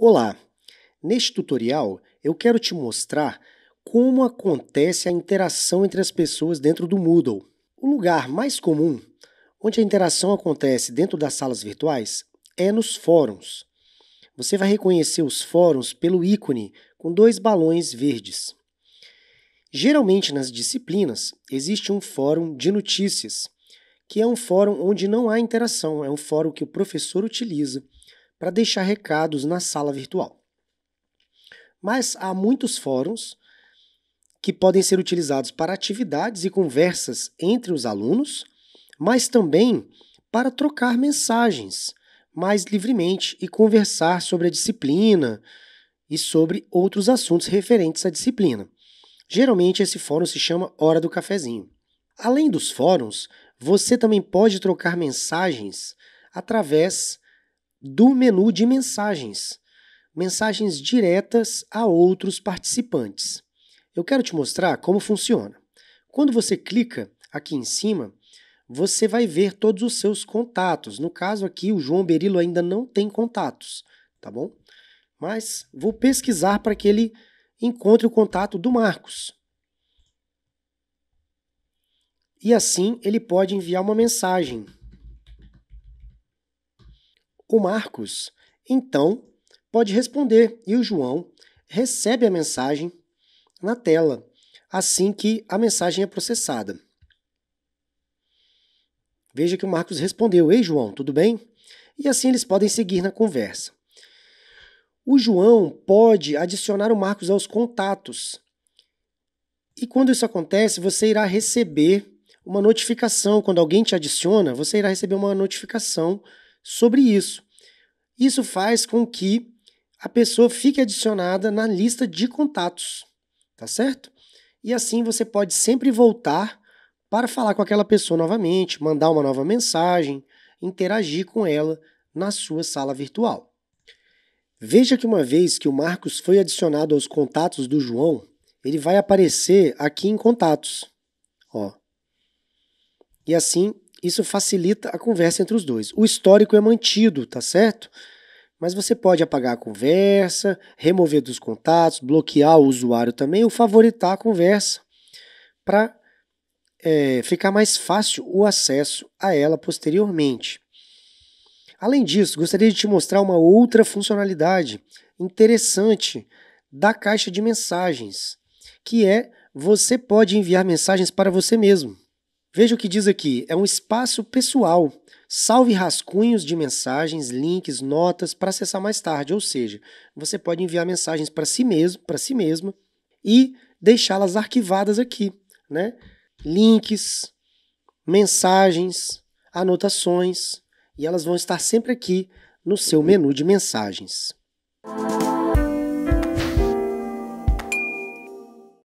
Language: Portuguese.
Olá! Neste tutorial eu quero te mostrar como acontece a interação entre as pessoas dentro do Moodle. O lugar mais comum onde a interação acontece dentro das salas virtuais é nos fóruns. Você vai reconhecer os fóruns pelo ícone com dois balões verdes. Geralmente nas disciplinas existe um fórum de notícias, que é um fórum onde não há interação, é um fórum que o professor utiliza para deixar recados na sala virtual. Mas há muitos fóruns que podem ser utilizados para atividades e conversas entre os alunos, mas também para trocar mensagens mais livremente e conversar sobre a disciplina e sobre outros assuntos referentes à disciplina. Geralmente esse fórum se chama Hora do Cafezinho. Além dos fóruns, você também pode trocar mensagens através do menu de mensagens, mensagens diretas a outros participantes. Eu quero te mostrar como funciona. Quando você clica aqui em cima, você vai ver todos os seus contatos. No caso aqui, o João Berilo ainda não tem contatos, tá bom? Mas vou pesquisar para que ele encontre o contato do Marcos. E assim ele pode enviar uma mensagem com Marcos, então pode responder e o João recebe a mensagem na tela assim que a mensagem é processada. Veja que o Marcos respondeu: Ei, João, tudo bem? E assim eles podem seguir na conversa. O João pode adicionar o Marcos aos contatos. E quando isso acontece, você irá receber uma notificação. Quando alguém te adiciona, você irá receber uma notificação sobre isso. Isso faz com que a pessoa fique adicionada na lista de contatos, tá certo? E assim você pode sempre voltar para falar com aquela pessoa novamente, mandar uma nova mensagem, interagir com ela na sua sala virtual. Veja que uma vez que o Marcos foi adicionado aos contatos do João, ele vai aparecer aqui em contatos. Ó. E assim isso facilita a conversa entre os dois. O histórico é mantido, tá certo? Mas você pode apagar a conversa, remover dos contatos, bloquear o usuário também ou favoritar a conversa para é, ficar mais fácil o acesso a ela posteriormente. Além disso, gostaria de te mostrar uma outra funcionalidade interessante da caixa de mensagens, que é você pode enviar mensagens para você mesmo. Veja o que diz aqui: é um espaço pessoal. Salve rascunhos de mensagens, links, notas para acessar mais tarde. Ou seja, você pode enviar mensagens para si mesmo, para si mesma e deixá-las arquivadas aqui, né? Links, mensagens, anotações e elas vão estar sempre aqui no seu menu de mensagens.